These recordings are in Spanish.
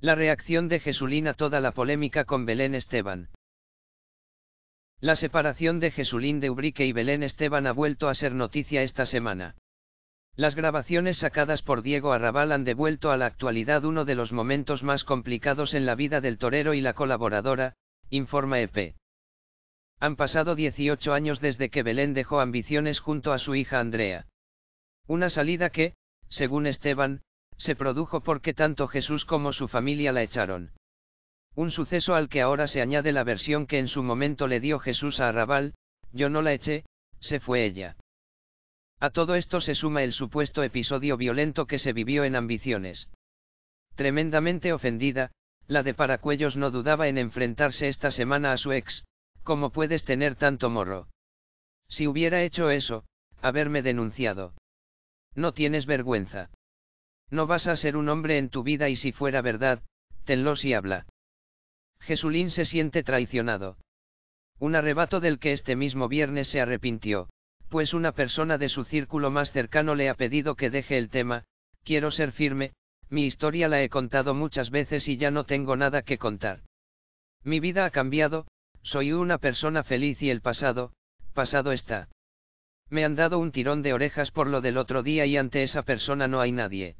La reacción de Jesulín a toda la polémica con Belén Esteban. La separación de Jesulín de Ubrique y Belén Esteban ha vuelto a ser noticia esta semana. Las grabaciones sacadas por Diego Arrabal han devuelto a la actualidad uno de los momentos más complicados en la vida del torero y la colaboradora, informa EP. Han pasado 18 años desde que Belén dejó ambiciones junto a su hija Andrea. Una salida que, según Esteban, se produjo porque tanto Jesús como su familia la echaron. Un suceso al que ahora se añade la versión que en su momento le dio Jesús a Arrabal, yo no la eché, se fue ella. A todo esto se suma el supuesto episodio violento que se vivió en ambiciones. Tremendamente ofendida, la de Paracuellos no dudaba en enfrentarse esta semana a su ex, ¿cómo puedes tener tanto morro? Si hubiera hecho eso, haberme denunciado. No tienes vergüenza. No vas a ser un hombre en tu vida y si fuera verdad, tenlo y habla. Jesulín se siente traicionado. Un arrebato del que este mismo viernes se arrepintió, pues una persona de su círculo más cercano le ha pedido que deje el tema, quiero ser firme, mi historia la he contado muchas veces y ya no tengo nada que contar. Mi vida ha cambiado, soy una persona feliz y el pasado, pasado está. Me han dado un tirón de orejas por lo del otro día y ante esa persona no hay nadie.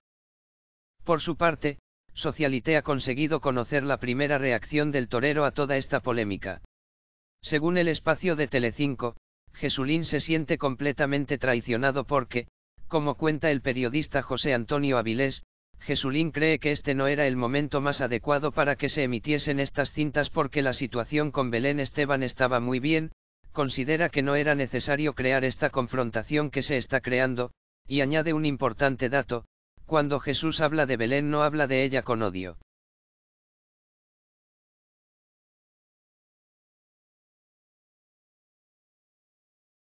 Por su parte, Socialite ha conseguido conocer la primera reacción del torero a toda esta polémica. Según el espacio de Telecinco, Jesulín se siente completamente traicionado porque, como cuenta el periodista José Antonio Avilés, Jesulín cree que este no era el momento más adecuado para que se emitiesen estas cintas porque la situación con Belén Esteban estaba muy bien, considera que no era necesario crear esta confrontación que se está creando, y añade un importante dato, cuando Jesús habla de Belén no habla de ella con odio.